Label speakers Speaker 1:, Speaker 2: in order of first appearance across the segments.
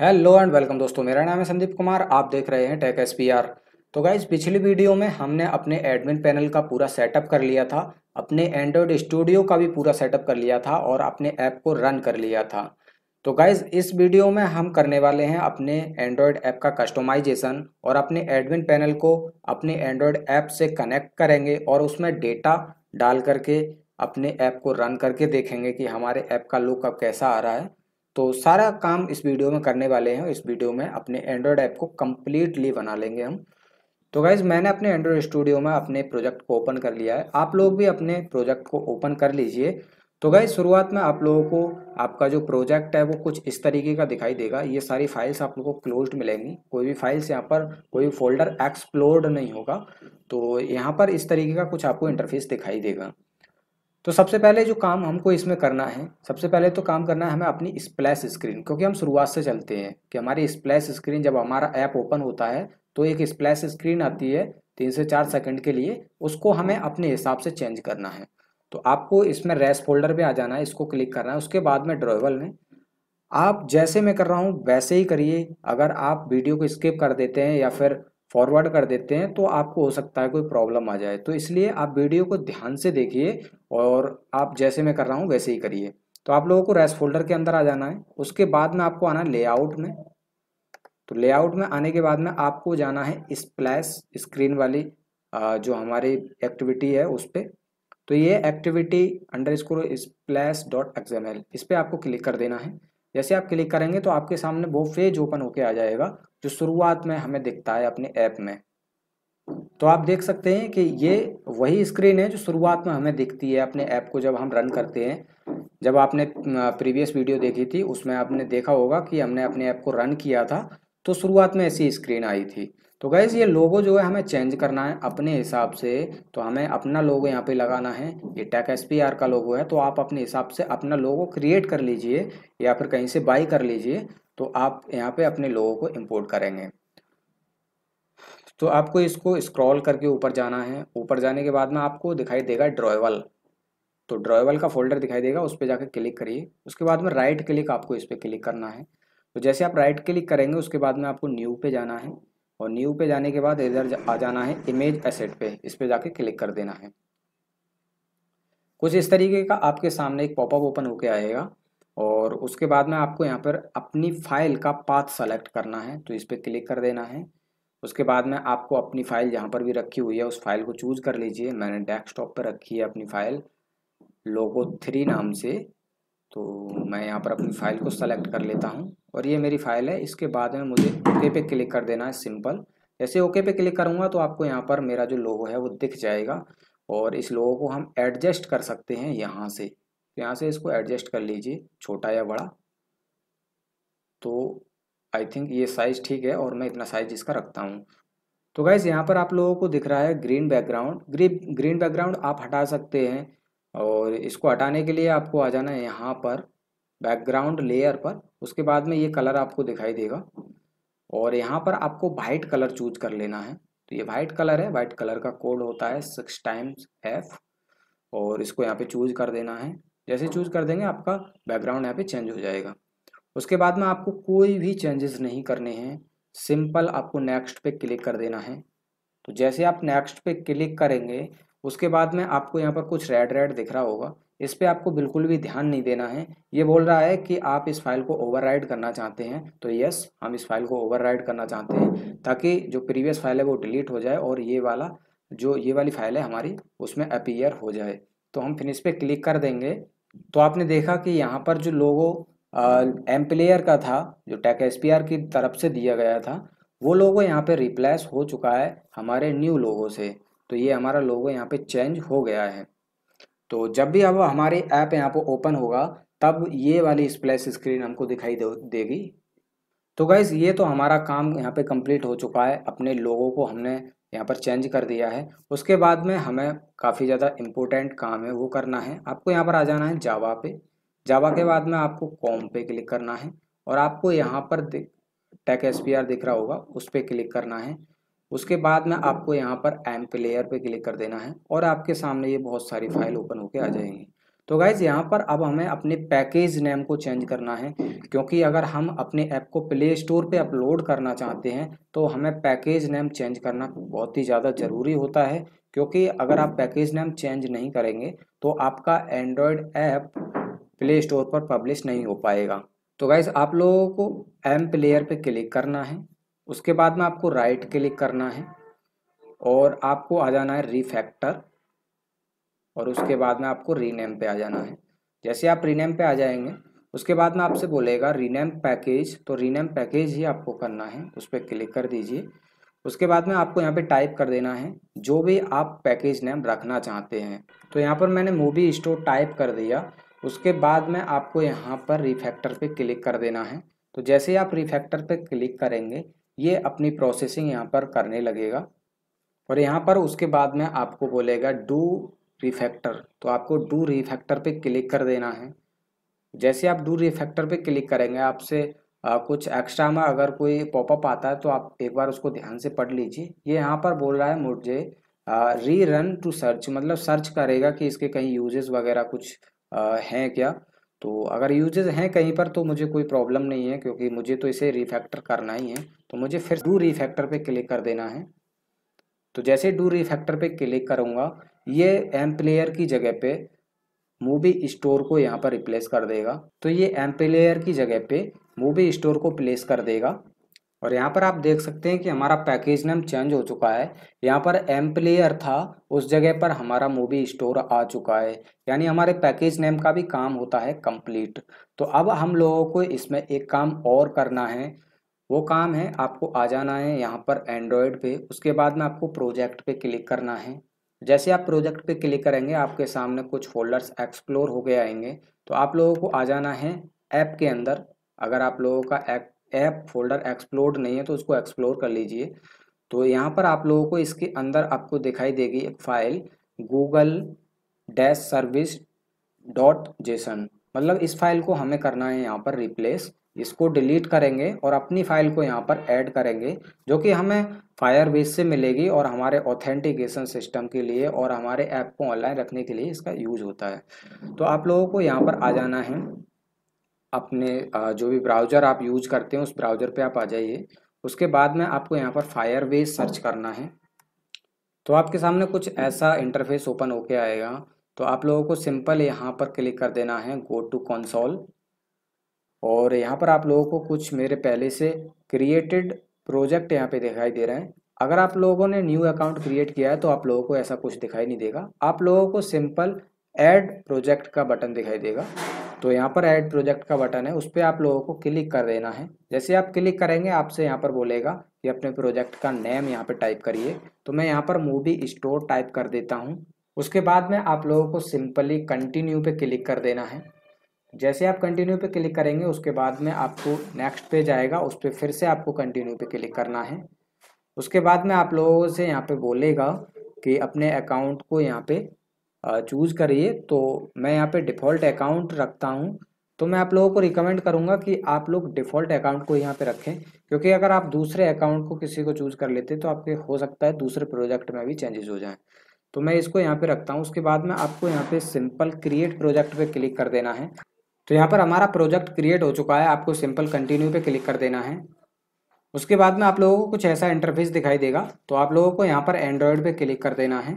Speaker 1: hello and welcome दोस्तों मेरा नाम है संदीप कुमार आप देख रहे हैं टेक एस तो गाइज पिछली वीडियो में हमने अपने एडमिन पैनल का पूरा सेटअप कर लिया था अपने एंड्रॉयड स्टूडियो का भी पूरा सेटअप कर लिया था और अपने ऐप को रन कर लिया था तो गाइज इस वीडियो में हम करने वाले हैं अपने एंड्रॉयड ऐप का कस्टमाइजेशन और अपने एडमिन पैनल को अपने एंड्रॉयड ऐप से कनेक्ट करेंगे और उसमें डेटा डाल करके अपने ऐप को रन करके देखेंगे कि हमारे ऐप का लुक अब कैसा आ रहा है तो सारा काम इस वीडियो में करने वाले हैं इस वीडियो में अपने एंड्रॉयड ऐप को कम्प्लीटली बना लेंगे हम तो गाइज मैंने अपने एंड्रॉयड स्टूडियो में अपने प्रोजेक्ट को ओपन कर लिया है आप लोग भी अपने प्रोजेक्ट को ओपन कर लीजिए तो गाइज शुरुआत में आप लोगों को आपका जो प्रोजेक्ट है वो कुछ इस तरीके का दिखाई देगा ये सारी फाइल्स आप लोगों को क्लोज्ड मिलेंगी कोई भी फाइल्स यहाँ पर कोई भी फोल्डर एक्सप्लोर्ड नहीं होगा तो यहाँ पर इस तरीके का कुछ आपको इंटरफेस दिखाई देगा तो सबसे पहले जो काम हमको इसमें करना है सबसे पहले तो काम करना है हमें अपनी स्प्लैश स्क्रीन क्योंकि हम शुरुआत से चलते हैं कि हमारी स्प्लैश स्क्रीन जब हमारा ऐप ओपन होता है तो एक स्प्लैश स्क्रीन आती है तीन से चार सेकंड के लिए उसको हमें अपने हिसाब से चेंज करना है तो आपको इसमें रेस फोल्डर पर आ जाना है इसको क्लिक करना है उसके बाद में ड्रॉइवल में आप जैसे मैं कर रहा हूँ वैसे ही करिए अगर आप वीडियो को स्किप कर देते हैं या फिर फॉरवर्ड कर देते हैं तो आपको हो सकता है कोई प्रॉब्लम आ जाए तो इसलिए आप वीडियो को ध्यान से देखिए और आप जैसे मैं कर रहा हूँ वैसे ही करिए तो आप लोगों को रेस फोल्डर के अंदर आ जाना है उसके बाद में आपको आना है लेआउट में तो लेआउट में आने के बाद में आपको जाना है स्प्लैश स्क्रीन वाली जो हमारी एक्टिविटी है उस पर तो ये activity underscore splash dot XML इस पर आपको क्लिक कर देना है जैसे आप क्लिक करेंगे तो आपके सामने वो पेज ओपन होके आ जाएगा जो शुरुआत में हमें दिखता है अपने ऐप में तो आप देख सकते हैं कि ये वही स्क्रीन है जो शुरुआत में हमें दिखती है अपने ऐप को जब हम रन करते हैं जब आपने प्रीवियस वीडियो देखी थी उसमें आपने देखा होगा कि हमने अपने ऐप को रन किया था तो शुरुआत में ऐसी स्क्रीन आई थी तो गैस ये लोगो जो है हमें चेंज करना है अपने हिसाब से तो हमें अपना लोगो यहाँ पे लगाना है ये टैक एस का लोगो है तो आप अपने हिसाब से अपना लोगो क्रिएट कर लीजिए या फिर कहीं से बाई कर लीजिए तो आप यहाँ पे अपने लोगों को इम्पोर्ट करेंगे तो आपको इसको स्क्रॉल करके ऊपर जाना है ऊपर जाने के बाद में आपको दिखाई देगा ड्रॉयवल तो ड्रॉयवल का फोल्डर दिखाई देगा उस पर जाकर क्लिक करिए उसके बाद में राइट क्लिक आपको इस पर क्लिक करना है तो जैसे आप राइट क्लिक करेंगे उसके बाद में आपको न्यू पे जाना है और न्यू पे जाने के बाद इधर आ जाना है इमेज एसेट पे इस पर जाके क्लिक कर देना है कुछ इस तरीके का आपके सामने एक पॉपअप ओपन होके आएगा और उसके बाद में आपको यहाँ पर अपनी फाइल का पाथ सेलेक्ट करना है तो इस पर क्लिक कर देना है उसके बाद में आपको अपनी फ़ाइल जहाँ पर भी रखी हुई है उस फाइल को चूज़ कर लीजिए मैंने डेस्कटॉप पर रखी है अपनी फ़ाइल लोगो थ्री नाम से तो मैं यहाँ पर अपनी फ़ाइल को सेलेक्ट कर लेता हूँ और ये मेरी फ़ाइल है इसके बाद में मुझे ओके पे क्लिक कर देना है सिंपल जैसे ओके पे क्लिक करूँगा तो आपको यहाँ पर मेरा जो लोगो है वो दिख जाएगा और इस लोगो को हम एडजस्ट कर सकते हैं यहाँ से तो यहाँ से इसको एडजस्ट कर लीजिए छोटा या बड़ा तो आई थिंक ये साइज़ ठीक है और मैं इतना साइज़ इसका रखता हूँ तो गाइज़ यहाँ पर आप लोगों को दिख रहा है green background green green background आप हटा सकते हैं और इसको हटाने के लिए आपको आ जाना है यहाँ पर बैकग्राउंड लेयर पर उसके बाद में ये कलर आपको दिखाई देगा और यहाँ पर आपको वाइट कलर चूज कर लेना है तो ये वाइट कलर है वाइट कलर का कोड होता है सिक्स टाइम्स एफ और इसको यहाँ पे चूज कर देना है जैसे चूज कर देंगे आपका बैकग्राउंड यहाँ पे चेंज हो जाएगा उसके बाद में आपको कोई भी चेंजेस नहीं करने हैं सिंपल आपको नेक्स्ट पे क्लिक कर देना है तो जैसे आप नेक्स्ट पे क्लिक करेंगे उसके बाद में आपको यहाँ पर कुछ रेड रेड दिख रहा होगा इस पर आपको बिल्कुल भी ध्यान नहीं देना है ये बोल रहा है कि आप इस फाइल को ओवरराइड करना चाहते हैं तो यस हम इस फाइल को ओवरराइड करना चाहते हैं ताकि जो प्रीवियस फाइल है वो डिलीट हो जाए और ये वाला जो ये वाली फाइल है हमारी उसमें अपीयर हो जाए तो हम फिनिश पे क्लिक कर देंगे तो आपने देखा कि यहाँ पर जो लोगो एम्प्लेयर का था जो टेक एस की तरफ से दिया गया था वो लोगो यहाँ पे रिप्लेस हो चुका है हमारे न्यू लोगों से तो ये हमारा लोगो यहाँ पे चेंज हो गया है तो जब भी अब हमारे ऐप यहाँ पर ओपन होगा तब ये वाली स्प्लेस स्क्रीन हमको दिखाई देगी तो गाइज़ ये तो हमारा काम यहाँ पे कंप्लीट हो चुका है अपने लोगों को हमने यहाँ पर चेंज कर दिया है उसके बाद में हमें काफ़ी ज़्यादा इम्पोर्टेंट काम है वो करना है आपको यहाँ पर आ जाना है जावा पे जावा के बाद में आपको कॉम पे क्लिक करना है और आपको यहाँ पर टेक एस दिख रहा होगा उस पर क्लिक करना है उसके बाद में आपको यहाँ पर एम प्लेयर पे क्लिक कर देना है और आपके सामने ये बहुत सारी फाइल ओपन होके आ जाएंगी तो गाइज़ यहाँ पर अब हमें अपने पैकेज नेम को चेंज करना है क्योंकि अगर हम अपने ऐप को प्ले स्टोर पे अपलोड करना चाहते हैं तो हमें पैकेज नेम चेंज करना बहुत ही ज़्यादा ज़रूरी होता है क्योंकि अगर आप पैकेज नेम चेंज नहीं करेंगे तो आपका एंड्रॉयड ऐप प्ले स्टोर पर पब्लिश नहीं हो पाएगा तो गाइज़ आप लोगों को एम प्लेयर पर क्लिक करना है उसके बाद में आपको राइट क्लिक करना है और आपको आ जाना है रिफैक्टर और उसके बाद में आपको रीनेम पे आ जाना है जैसे आप रीनेम पे आ जाएंगे उसके बाद में आपसे बोलेगा रीनेम पैकेज तो रीनेम पैकेज ही आपको करना है उस पर क्लिक कर दीजिए उसके बाद में आपको यहाँ पे टाइप कर देना है जो भी आप पैकेज नेम रखना चाहते हैं तो यहाँ पर मैंने मूवी स्टोर टाइप कर दिया उसके बाद में आपको यहाँ पर रिफैक्टर पे क्लिक कर देना है तो जैसे आप रिफैक्टर पे क्लिक करेंगे ये अपनी प्रोसेसिंग यहाँ पर करने लगेगा और यहाँ पर उसके बाद में आपको बोलेगा डू रिफैक्टर तो आपको डू रिफैक्टर पे क्लिक कर देना है जैसे आप डू रिफैक्टर पे क्लिक करेंगे आपसे कुछ एक्स्ट्रा में अगर कोई पॉपअप आता है तो आप एक बार उसको ध्यान से पढ़ लीजिए ये यहाँ पर बोल रहा है मुझे री रन टू सर्च मतलब सर्च करेगा कि इसके कहीं यूजेस वगैरह कुछ आ, हैं क्या तो अगर यूजेज हैं कहीं पर तो मुझे कोई प्रॉब्लम नहीं है क्योंकि मुझे तो इसे रिफैक्टर करना ही है तो मुझे फिर डू रिफैक्टर पे क्लिक कर देना है तो जैसे डू रिफैक्टर पे क्लिक करूँगा ये एम प्लेयर की जगह पे मूवी स्टोर को यहाँ पर रिप्लेस कर देगा तो ये एम प्लेयर की जगह पे मूवी स्टोर को प्लेस कर देगा और यहाँ पर आप देख सकते हैं कि हमारा पैकेज नेम चेंज हो चुका है यहाँ पर एम प्लेयर था उस जगह पर हमारा मूवी स्टोर आ चुका है यानी हमारे पैकेज नेम का भी काम होता है कंप्लीट तो अब हम लोगों को इसमें एक काम और करना है वो काम है आपको आ जाना है यहाँ पर एंड्रॉयड पे उसके बाद में आपको प्रोजेक्ट पे क्लिक करना है जैसे आप प्रोजेक्ट पे क्लिक करेंगे आपके सामने कुछ फोल्डर्स एक्सप्लोर हो गए आएंगे तो आप लोगों को आ जाना है ऐप के अंदर अगर आप लोगों का ऐप ऐप फोल्डर एक्सप्लोर नहीं है तो उसको एक्सप्लोर कर लीजिए तो यहाँ पर आप लोगों को इसके अंदर आपको दिखाई देगी एक file Google dash service dot JSON मतलब इस फाइल को हमें करना है यहाँ पर रिप्लेस इसको डिलीट करेंगे और अपनी फाइल को यहाँ पर ऐड करेंगे जो कि हमें फायरबेस से मिलेगी और हमारे ऑथेंटिकेशन सिस्टम के लिए और हमारे ऐप को ऑनलाइन रखने के लिए इसका यूज होता है तो आप लोगों को यहाँ पर आ जाना है अपने जो भी ब्राउज़र आप यूज करते हैं उस ब्राउज़र पे आप आ जाइए उसके बाद में आपको यहाँ पर फायर सर्च करना है तो आपके सामने कुछ ऐसा इंटरफेस ओपन होके आएगा तो आप लोगों को सिंपल यहाँ पर क्लिक कर देना है गो टू कंसोल और यहाँ पर आप लोगों को कुछ मेरे पहले से क्रिएटेड प्रोजेक्ट यहाँ पे दिखाई दे रहे हैं अगर आप लोगों ने न्यू अकाउंट क्रिएट किया है तो आप लोगों को ऐसा कुछ दिखाई नहीं देगा आप लोगों को सिंपल एड प्रोजेक्ट का बटन दिखाई देगा तो यहाँ पर ऐड प्रोजेक्ट का बटन है उस पर आप लोगों को क्लिक कर देना है जैसे आप क्लिक करेंगे आपसे यहाँ पर बोलेगा कि अपने प्रोजेक्ट का नेम यहाँ पर टाइप करिए तो मैं यहाँ पर मूवी स्टोर टाइप कर देता हूँ उसके बाद में आप लोगों को सिंपली कंटिन्यू पे क्लिक कर देना है जैसे आप कंटिन्यू पे क्लिक करेंगे उसके बाद में आपको नेक्स्ट पेज आएगा उस पर फिर से आपको कंटिन्यू पे क्लिक करना है उसके बाद में आप लोगों से यहाँ पे बोलेगा कि अपने अकाउंट को यहाँ पे चूज़ करिए तो मैं यहाँ पे डिफ़ॉल्ट अकाउंट रखता हूँ तो मैं आप लोगों को रिकमेंड करूँगा कि आप लोग डिफ़ॉल्ट अकाउंट को यहाँ पे रखें क्योंकि अगर आप दूसरे अकाउंट को किसी को चूज़ कर लेते तो आपके हो सकता है दूसरे प्रोजेक्ट में भी चेंजेस हो जाएँ तो मैं इसको यहाँ पे रखता हूँ उसके बाद में आपको यहाँ पे सिंपल क्रिएट प्रोजेक्ट पे क्लिक कर देना है तो यहाँ पर हमारा प्रोजेक्ट क्रिएट हो चुका है आपको सिंपल कंटिन्यू पे क्लिक कर देना है उसके बाद में आप लोगों को कुछ ऐसा इंटरफेस दिखाई देगा तो आप लोगों को यहाँ पर एंड्रॉयड पे क्लिक कर देना है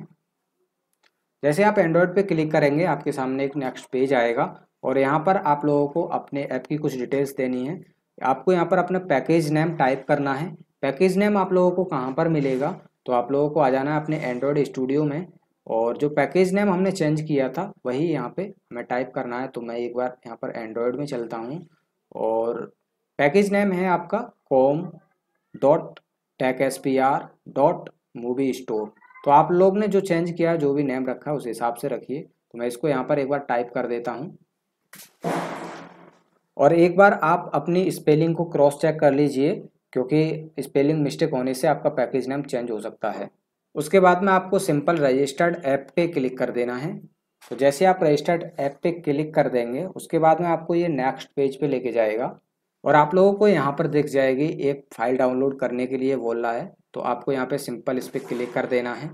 Speaker 1: जैसे आप एंड्रॉयड पे क्लिक करेंगे आपके सामने एक नेक्स्ट पेज आएगा और यहाँ पर आप लोगों को अपने ऐप की कुछ डिटेल्स देनी है आपको यहाँ पर अपना पैकेज नेम टाइप करना है पैकेज नेम आप लोगों को कहाँ पर मिलेगा तो आप लोगों को आ जाना है अपने एंड्रॉयड स्टूडियो में और जो पैकेज नेम हमने चेंज किया था वही यहाँ पे हमें टाइप करना है तो मैं एक बार यहाँ पर एंड्रॉयड में चलता हूँ और पैकेज नेम है आपका com dot tech S P R dot movie store तो आप लोग ने जो चेंज किया जो भी नेम रखा उस हिसाब से रखिए तो मैं इसको यहाँ पर एक बार टाइप कर देता हूँ और एक बार आप अपनी स्पेलिंग को क्रॉस चेक कर लीजिए क्योंकि स्पेलिंग मिस्टेक होने से आपका पैकेज नेम चेंज हो सकता है उसके बाद में आपको सिंपल रजिस्टर्ड ऐप पे क्लिक कर देना है तो जैसे आप रजिस्टर्ड ऐप पे क्लिक कर देंगे उसके बाद में आपको ये नेक्स्ट पेज पे लेके जाएगा और आप लोगों को यहाँ पर दिख जाएगी एक फाइल डाउनलोड करने के लिए बोल रहा है तो आपको यहाँ पे सिंपल इस पर क्लिक कर देना है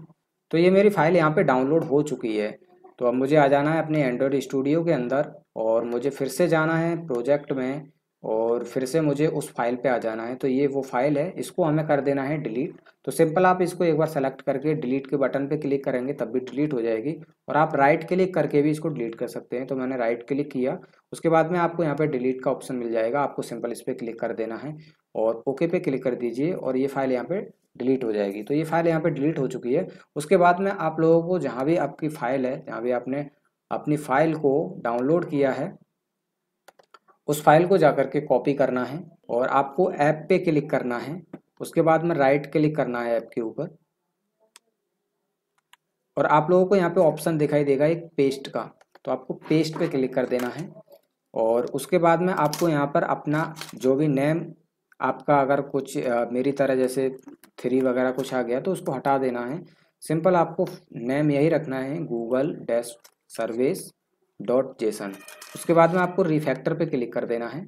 Speaker 1: तो ये मेरी फ़ाइल यहाँ पे डाउनलोड हो चुकी है तो अब मुझे आ जाना है अपने एंड्रॉयड स्टूडियो के अंदर और मुझे फिर से जाना है प्रोजेक्ट में और फिर से मुझे उस फाइल पे आ जाना है तो ये वो फाइल है इसको हमें कर देना है डिलीट तो सिंपल आप इसको एक बार सेलेक्ट करके डिलीट के बटन पे क्लिक करेंगे तब भी डिलीट हो जाएगी और आप राइट क्लिक करके भी इसको डिलीट कर सकते हैं तो मैंने राइट क्लिक किया उसके बाद में आपको यहाँ पे डिलीट का ऑप्शन मिल जाएगा आपको सिंपल इस पर क्लिक कर देना है और ओके पे क्लिक कर दीजिए और ये फाइल यहाँ पर डिलीट हो जाएगी तो ये फाइल यहाँ पे डिलीट हो चुकी है उसके बाद में आप लोगों को जहाँ भी आपकी फाइल है जहाँ भी आपने अपनी फाइल को डाउनलोड किया है उस फाइल को जाकर के कॉपी करना है और आपको ऐप पे क्लिक करना है उसके बाद में राइट क्लिक करना है ऐप के ऊपर और आप लोगों को यहाँ पे ऑप्शन दिखाई देगा एक पेस्ट का तो आपको पेस्ट पे क्लिक कर देना है और उसके बाद में आपको यहाँ पर अपना जो भी नेम आपका अगर कुछ आ, मेरी तरह जैसे थ्री वगैरह कुछ आ गया तो उसको हटा देना है सिंपल आपको नेम यही रखना है Google dash service dot JSON उसके बाद में आपको रिफैक्टर पे क्लिक कर देना है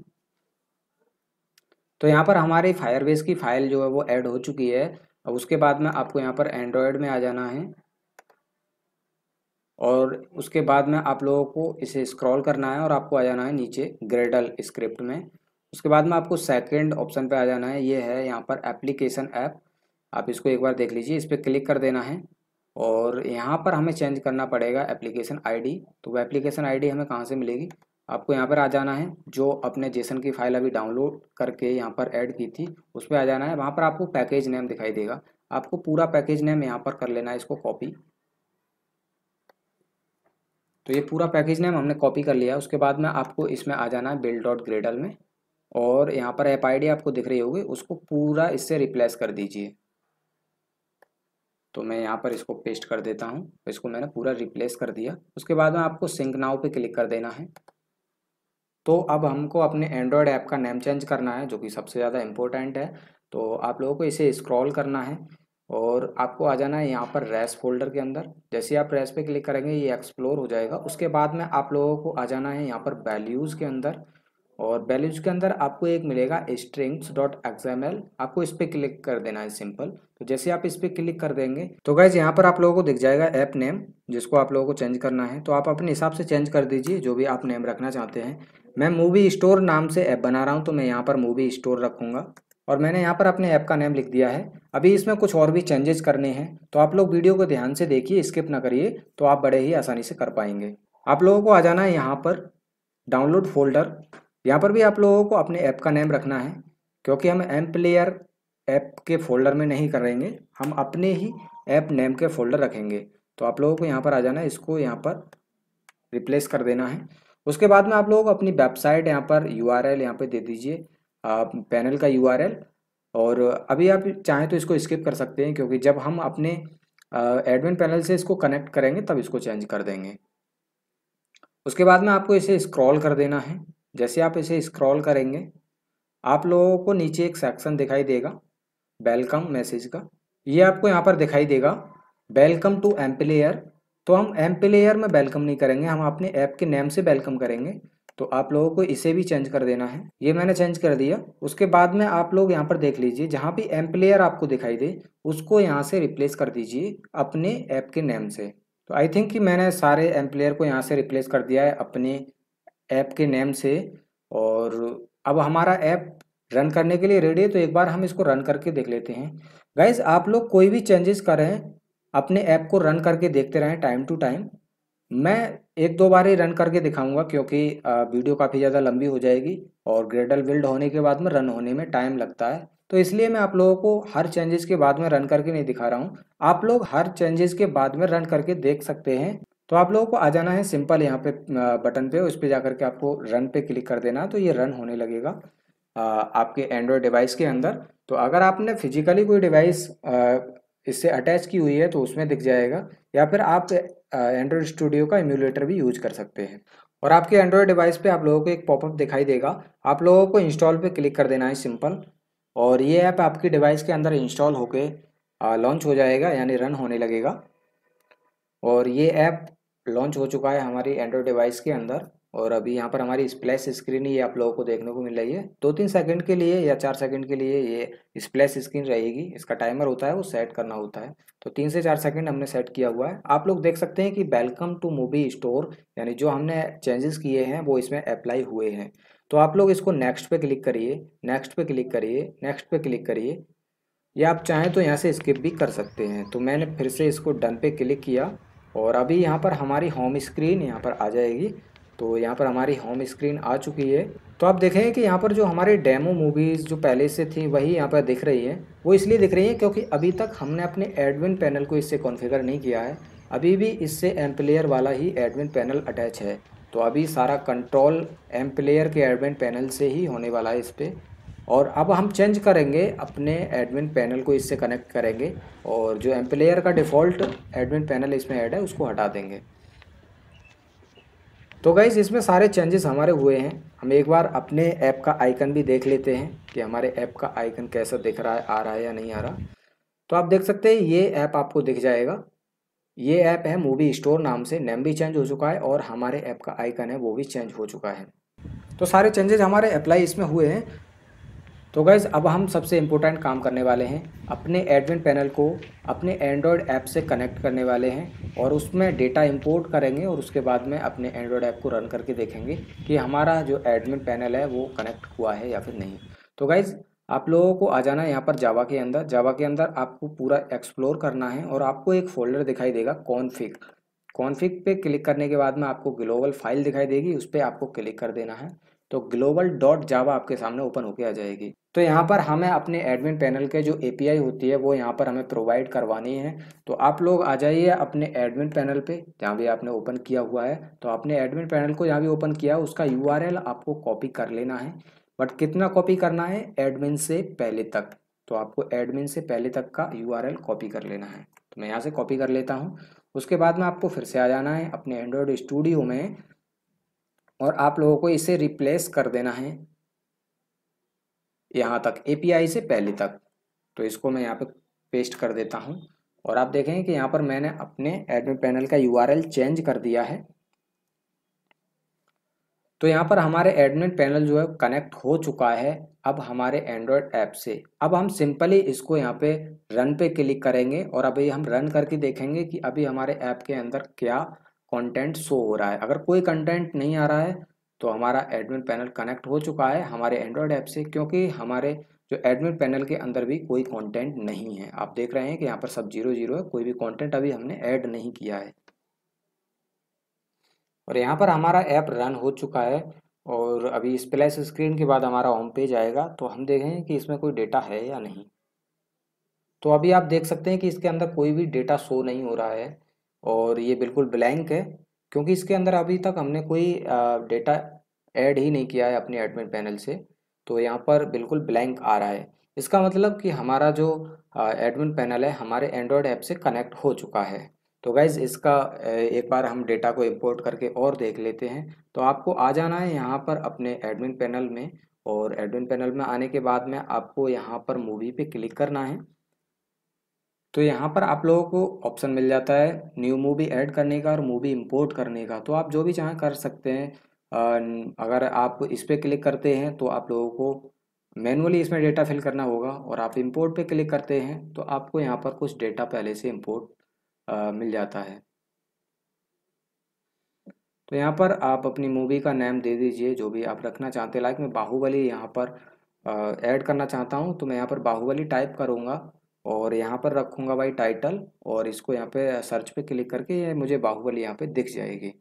Speaker 1: तो यहाँ पर हमारे फायरबेस की फाइल जो है वो ऐड हो चुकी है अब उसके बाद में आपको यहाँ पर एंड्रॉयड में आ जाना है और उसके बाद में आप लोगों को इसे स्क्रॉल करना है और आपको आ जाना है नीचे ग्रेडल स्क्रिप्ट में उसके बाद में आपको सेकेंड ऑप्शन पे आ जाना है ये है यहाँ पर एप्लीकेशन ऐप आप इसको एक बार देख लीजिए इस पर क्लिक कर देना है और यहाँ पर हमें चेंज करना पड़ेगा एप्लीकेशन आईडी तो वो एप्लीकेशन आईडी हमें कहाँ से मिलेगी आपको यहाँ पर आ जाना है जो अपने जेसन की फाइल अभी डाउनलोड करके यहाँ पर ऐड की थी उस पर आ जाना है वहाँ पर आपको पैकेज नेम दिखाई देगा आपको पूरा पैकेज नेम यहाँ पर कर लेना है इसको कॉपी तो ये पूरा पैकेज नेम हमने कॉपी कर लिया उसके बाद में आपको इसमें आ जाना है बिल डॉट ग्रेडल में और यहाँ पर ऐप आई आपको दिख रही होगी उसको पूरा इससे रिप्लेस कर दीजिए तो मैं यहाँ पर इसको पेस्ट कर देता हूँ इसको मैंने पूरा रिप्लेस कर दिया उसके बाद में आपको सिंक नाव पे क्लिक कर देना है तो अब हमको अपने एंड्रॉयड ऐप का नेम चेंज करना है जो कि सबसे ज़्यादा इम्पोर्टेंट है तो आप लोगों को इसे स्क्रॉल करना है और आपको आ जाना है यहाँ पर रेस फोल्डर के अंदर जैसे आप रेस पे क्लिक करेंगे ये एक्सप्लोर हो जाएगा उसके बाद में आप लोगों को आ जाना है यहाँ पर वैल्यूज़ के अंदर और वैल्यूज के अंदर आपको एक मिलेगा स्ट्रिंग्स डॉट एक्सएमएल आपको इस पर क्लिक कर देना है सिंपल तो जैसे आप इस पर क्लिक कर देंगे तो गैज यहाँ पर आप लोगों को दिख जाएगा ऐप नेम जिसको आप लोगों को चेंज करना है तो आप अपने हिसाब से चेंज कर दीजिए जो भी आप नेम रखना चाहते हैं मैं मूवी स्टोर नाम से ऐप बना रहा हूँ तो मैं यहाँ पर मूवी स्टोर रखूँगा और मैंने यहाँ पर अपने ऐप का नेम लिख दिया है अभी इसमें कुछ और भी चेंजेस करने हैं तो आप लोग वीडियो को ध्यान से देखिए स्किप ना करिए तो आप बड़े ही आसानी से कर पाएंगे आप लोगों को आ जाना है यहाँ पर डाउनलोड फोल्डर यहाँ पर भी आप लोगों को अपने ऐप का नेम रखना है क्योंकि हम एम प्लेयर ऐप के फोल्डर में नहीं करेंगे हम अपने ही ऐप नेम के फोल्डर रखेंगे तो आप लोगों को यहाँ पर आ जाना है इसको यहाँ पर रिप्लेस कर देना है उसके बाद में आप लोग अपनी वेबसाइट यहाँ पर यू आर एल यहाँ पर दे दीजिए पैनल का यू आर एल और अभी आप चाहें तो इसको स्किप कर सकते हैं क्योंकि जब हम अपने एडमिन पैनल से इसको कनेक्ट करेंगे तब इसको चेंज कर देंगे उसके बाद में आपको इसे स्क्रॉल कर देना है जैसे आप इसे स्क्रॉल करेंगे आप लोगों को नीचे एक सेक्शन दिखाई देगा वेलकम मैसेज का ये आपको यहाँ पर दिखाई देगा वेलकम टू एम प्लेयर तो हम एम प्लेयर में वेलकम नहीं करेंगे हम अपने ऐप के नेम से वेलकम करेंगे तो आप लोगों को इसे भी चेंज कर देना है ये मैंने चेंज कर दिया उसके बाद में आप लोग यहाँ पर देख लीजिए जहाँ भी एम प्लेयर आपको दिखाई दे उसको यहाँ से रिप्लेस कर दीजिए अपने ऐप के नेम से तो आई थिंक कि मैंने सारे एम प्लेयर को यहाँ से रिप्लेस कर दिया है अपने ऐप के नेम से और अब हमारा ऐप रन करने के लिए रेडी है तो एक बार हम इसको रन करके देख लेते हैं गाइज आप लोग कोई भी चेंजेस करें अपने ऐप को रन करके देखते रहें टाइम टू टाइम मैं एक दो बार ही रन करके दिखाऊंगा क्योंकि वीडियो काफ़ी ज़्यादा लंबी हो जाएगी और ग्रेडल बिल्ड होने के बाद में रन होने में टाइम लगता है तो इसलिए मैं आप लोगों को हर चेंजेस के बाद में रन करके नहीं दिखा रहा हूँ आप लोग हर चेंजेस के बाद में रन करके देख सकते हैं तो आप लोगों को आ जाना है सिंपल यहाँ पे बटन पे उस पर जाकर के आपको रन पे क्लिक कर देना तो ये रन होने लगेगा आपके एंड्रॉयड डिवाइस के अंदर तो अगर आपने फिजिकली कोई डिवाइस इससे अटैच की हुई है तो उसमें दिख जाएगा या फिर आप एंड्रॉयड स्टूडियो का इम्यूलेटर भी यूज कर सकते हैं और आपके एंड्रॉयड डिवाइस पे आप लोगों को एक पॉपअप दिखाई देगा आप लोगों को इंस्टॉल पे क्लिक कर देना है सिंपल और ये ऐप आपकी डिवाइस के अंदर इंस्टॉल होके लॉन्च हो जाएगा यानी रन होने लगेगा और ये ऐप लॉन्च हो चुका है हमारी एंड्रॉयड डिवाइस के अंदर और अभी यहाँ पर हमारी स्प्लैश स्क्रीन ही आप लोगों को देखने को मिल रही है दो तीन सेकंड के लिए या चार सेकंड के लिए ये स्प्लैश स्क्रीन रहेगी इसका टाइमर होता है वो सेट करना होता है तो तीन से चार सेकंड हमने सेट किया हुआ है आप लोग देख सकते हैं कि वेलकम टू मूवी स्टोर यानी जो हमने चेंजेस किए हैं वो इसमें अप्लाई हुए हैं तो आप लोग इसको नेक्स्ट पे क्लिक करिए नेक्स्ट पर क्लिक करिए नेक्स्ट पर क्लिक करिए या आप चाहें तो यहाँ से स्किप भी कर सकते हैं तो मैंने फिर से इसको डन पे क्लिक किया और अभी यहाँ पर हमारी होम स्क्रीन यहाँ पर आ जाएगी तो यहाँ पर हमारी होम स्क्रीन आ चुकी है तो आप देखेंगे कि यहाँ पर जो हमारे डेमो मूवीज़ जो पहले से थी वही यहाँ पर दिख रही है वो इसलिए दिख रही है क्योंकि अभी तक हमने अपने एडमिन पैनल को इससे कॉन्फ़िगर नहीं किया है अभी भी इससे एम प्लेयर वाला ही एडमिन पैनल अटैच है तो अभी सारा कंट्रोल एम प्लेयर के एडमिन पैनल से ही होने वाला है इस पर और अब हम चेंज करेंगे अपने एडमिन पैनल को इससे कनेक्ट करेंगे और जो एम्प्लेयर का डिफ़ॉल्ट एडमिन पैनल इसमें ऐड है उसको हटा देंगे तो गाइज इसमें सारे चेंजेस हमारे हुए हैं हम एक बार अपने ऐप का आइकन भी देख लेते हैं कि हमारे ऐप का आइकन कैसा दिख रहा है आ रहा है या नहीं आ रहा तो आप देख सकते हैं ये ऐप आपको दिख जाएगा ये ऐप है मूवी स्टोर नाम से नेम भी चेंज हो चुका है और हमारे ऐप का आइकन है वो भी चेंज हो चुका है तो सारे चेंजेस हमारे अप्लाई इसमें हुए हैं तो गैस अब हम सबसे इम्पोर्टेंट काम करने वाले हैं अपने एडमिन पैनल को अपने एंड्रॉयड ऐप से कनेक्ट करने वाले हैं और उसमें डेटा इंपोर्ट करेंगे और उसके बाद में अपने एंड्रॉयड ऐप को रन करके देखेंगे कि हमारा जो एडमिन पैनल है वो कनेक्ट हुआ है या फिर नहीं तो गाइज़ आप लोगों को आ जाना है यहाँ पर जावा के अंदर जावा के अंदर आपको पूरा एक्सप्लोर करना है और आपको एक फोल्डर दिखाई देगा कॉन्फिक कॉन्फिक पे क्लिक करने के बाद में आपको ग्लोबल फाइल दिखाई देगी उस पर आपको क्लिक कर देना है तो ग्लोबल डॉट जावा आपके सामने ओपन होके आ जाएगी तो यहाँ पर हमें अपने एडमिन पैनल के जो एपीआई होती है वो यहाँ पर हमें प्रोवाइड करवानी है तो आप लोग आ जाइए अपने एडमिन पैनल पे जहाँ भी आपने ओपन किया हुआ है तो आपने एडमिन पैनल को जहाँ भी ओपन किया उसका यू आपको कॉपी कर लेना है बट कितना कॉपी करना है एडमिन से पहले तक तो आपको एडमिन से पहले तक का यू कॉपी कर लेना है तो मैं यहाँ से कॉपी कर लेता हूँ उसके बाद में आपको फिर से आ जाना है अपने एंड्रॉयड स्टूडियो में और आप लोगों को इसे रिप्लेस कर देना है यहाँ तक एपीआई से पहले तक तो इसको मैं यहाँ पे पेस्ट कर देता हूँ और आप देखेंगे कि यहाँ पर मैंने अपने एडमिन पैनल का यूआरएल चेंज कर दिया है तो यहाँ पर हमारे एडमिन पैनल जो है कनेक्ट हो चुका है अब हमारे एंड्रॉयड ऐप से अब हम सिंपली इसको यहाँ पे रन पे क्लिक करेंगे और अभी हम रन करके देखेंगे कि अभी हमारे ऐप के अंदर क्या कंटेंट शो हो रहा है अगर कोई कंटेंट नहीं आ रहा है तो हमारा एडमिन पैनल कनेक्ट हो चुका है हमारे एंड्रॉयड ऐप से क्योंकि हमारे जो एडमिन पैनल के अंदर भी कोई कंटेंट नहीं है आप देख रहे हैं कि यहाँ पर सब जीरो जीरो है कोई भी कंटेंट अभी हमने ऐड नहीं किया है और यहाँ पर हमारा ऐप रन हो चुका है और अभी स्प्लैस स्क्रीन के बाद हमारा होम पेज आएगा तो हम देखें कि इसमें कोई डेटा है या नहीं तो अभी आप देख सकते हैं कि इसके अंदर कोई भी डेटा शो नहीं हो रहा है और ये बिल्कुल ब्लैंक है क्योंकि इसके अंदर अभी तक हमने कोई डेटा ऐड ही नहीं किया है अपने एडमिन पैनल से तो यहाँ पर बिल्कुल ब्लैंक आ रहा है इसका मतलब कि हमारा जो एडमिन पैनल है हमारे एंड्रॉयड ऐप से कनेक्ट हो चुका है तो गाइज़ इसका एक बार हम डेटा को इंपोर्ट करके और देख लेते हैं तो आपको आ जाना है यहाँ पर अपने एडमिन पैनल में और एडमिन पैनल में आने के बाद में आपको यहाँ पर मूवी पे क्लिक करना है तो यहाँ पर आप लोगों को ऑप्शन मिल जाता है न्यू मूवी ऐड करने का और मूवी इंपोर्ट करने का तो आप जो भी चाहें कर सकते हैं अगर आप इस पर क्लिक करते हैं तो आप लोगों को मैनुअली इसमें डेटा फिल करना होगा और आप इंपोर्ट पे क्लिक करते हैं तो आपको यहाँ पर कुछ डेटा पहले से इंपोर्ट मिल जाता है तो यहाँ पर आप अपनी मूवी का नेम दे दीजिए जो भी आप रखना चाहते हैं लाइक मैं बाहुबली यहाँ पर ऐड करना चाहता हूँ तो मैं यहाँ पर बाहुबली टाइप करूँगा और यहाँ पर रखूँगा भाई टाइटल और इसको यहाँ पे सर्च पे क्लिक करके ये मुझे बाहुबली यहाँ पे दिख जाएगी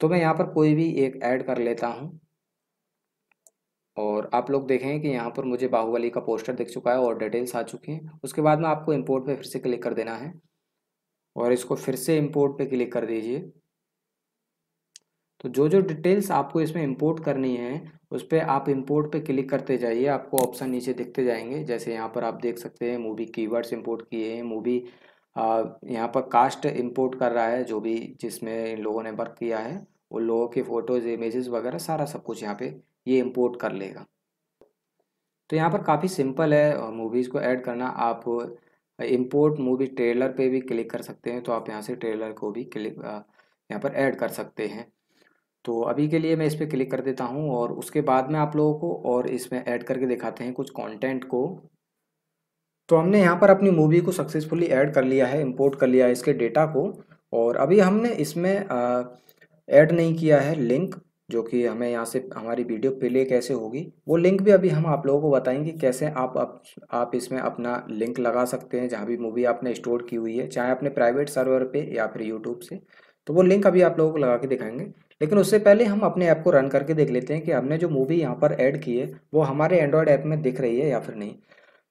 Speaker 1: तो मैं यहाँ पर कोई भी एक ऐड कर लेता हूँ और आप लोग देखें कि यहाँ पर मुझे बाहुबली का पोस्टर दिख चुका है और डिटेल्स आ चुकी हैं उसके बाद में आपको इम्पोर्ट पर फिर से क्लिक कर देना है और इसको फिर से इम्पोर्ट पर क्लिक कर दीजिए तो जो जो डिटेल्स आपको इसमें इंपोर्ट करनी है उस पर आप इंपोर्ट पे क्लिक करते जाइए आपको ऑप्शन नीचे दिखते जाएंगे जैसे यहाँ पर आप देख सकते हैं मूवी कीवर्ड्स इंपोर्ट किए हैं मूवी यहाँ पर कास्ट इंपोर्ट कर रहा है जो भी जिसमें इन लोगों ने वर्क किया है उन लोगों के फ़ोटोज़ इमेजेस वगैरह सारा सब कुछ यहाँ पर ये इम्पोर्ट कर लेगा तो यहाँ पर काफ़ी सिंपल है मूवीज़ को ऐड करना आप इम्पोर्ट मूवी ट्रेलर पे भी क्लिक कर सकते हैं तो आप यहाँ से ट्रेलर को भी क्लिक यहाँ पर ऐड कर सकते हैं तो अभी के लिए मैं इस पर क्लिक कर देता हूँ और उसके बाद में आप लोगों को और इसमें ऐड करके दिखाते हैं कुछ कंटेंट को तो हमने यहाँ पर अपनी मूवी को सक्सेसफुली ऐड कर लिया है इंपोर्ट कर लिया है इसके डेटा को और अभी हमने इसमें ऐड नहीं किया है लिंक जो कि हमें यहाँ से हमारी वीडियो प्ले कैसे होगी वो लिंक भी अभी हम आप लोगों को बताएंगे कैसे आप आप, आप इसमें अपना लिंक लगा सकते हैं जहाँ भी मूवी आपने स्टोर की हुई है चाहे अपने प्राइवेट सर्वर पे या फिर यूट्यूब से तो वो लिंक अभी आप लोगों को लगा के दिखाएंगे लेकिन उससे पहले हम अपने ऐप को रन करके देख लेते हैं कि हमने जो मूवी यहाँ पर ऐड की है वो हमारे एंड्रॉयड ऐप में दिख रही है या फिर नहीं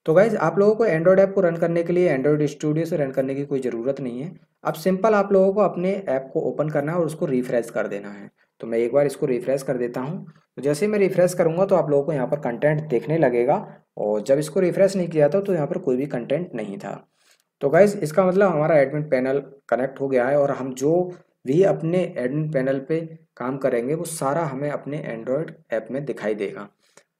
Speaker 1: तो गाइज़ आप लोगों को एंड्रॉयड ऐप को रन करने के लिए एंड्रॉयड स्टूडियो से रन करने की कोई ज़रूरत नहीं है अब सिंपल आप लोगों को अपने ऐप को ओपन करना है और उसको रिफ्रेश कर देना है तो मैं एक बार इसको रिफ्रेश कर देता हूँ तो जैसे मैं रिफ्रेश करूँगा तो आप लोगों को यहाँ पर कंटेंट देखने लगेगा और जब इसको रिफ्रेश नहीं किया था तो यहाँ पर कोई भी कंटेंट नहीं था तो गाइज़ इसका मतलब हमारा एडमिट पैनल कनेक्ट हो गया है और हम जो भी अपने एडमिन पैनल पे काम करेंगे वो सारा हमें अपने एंड्रॉयड ऐप में दिखाई देगा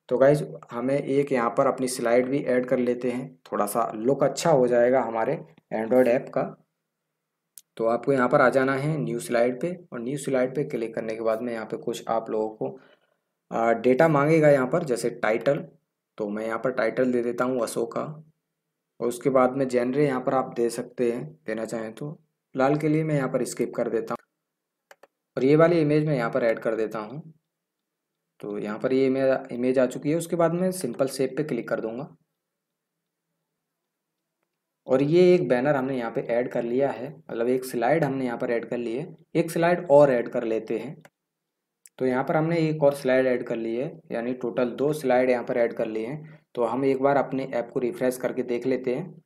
Speaker 1: तो गाइज हमें एक यहाँ पर अपनी स्लाइड भी ऐड कर लेते हैं थोड़ा सा लुक अच्छा हो जाएगा हमारे एंड्रॉयड ऐप का तो आपको यहाँ पर आ जाना है न्यू स्लाइड पे और न्यू स्लाइड पे क्लिक करने के बाद में यहाँ पे कुछ आप लोगों को डेटा मांगेगा यहाँ पर जैसे टाइटल तो मैं यहाँ पर टाइटल दे देता हूँ अशोका और उसके बाद में जेनरे यहाँ पर आप दे सकते हैं देना चाहें तो लाल के लिए मैं यहाँ पर स्किप कर देता हूँ और ये वाली इमेज मैं यहाँ पर ऐड कर देता हूँ तो यहाँ पर ये इमेज इमेज आ चुकी है उसके बाद मैं सिंपल सेप पे क्लिक कर दूंगा और ये एक बैनर हमने यहाँ पे ऐड कर लिया है मतलब एक स्लाइड हमने यहाँ पर ऐड कर ली है एक स्लाइड और ऐड कर लेते हैं तो यहाँ पर हमने एक और स्लाइड ऐड कर ली है यानी टोटल दो स्लाइड यहाँ पर ऐड कर लिए हैं तो हम एक बार अपने ऐप को रिफ्रेश करके देख लेते हैं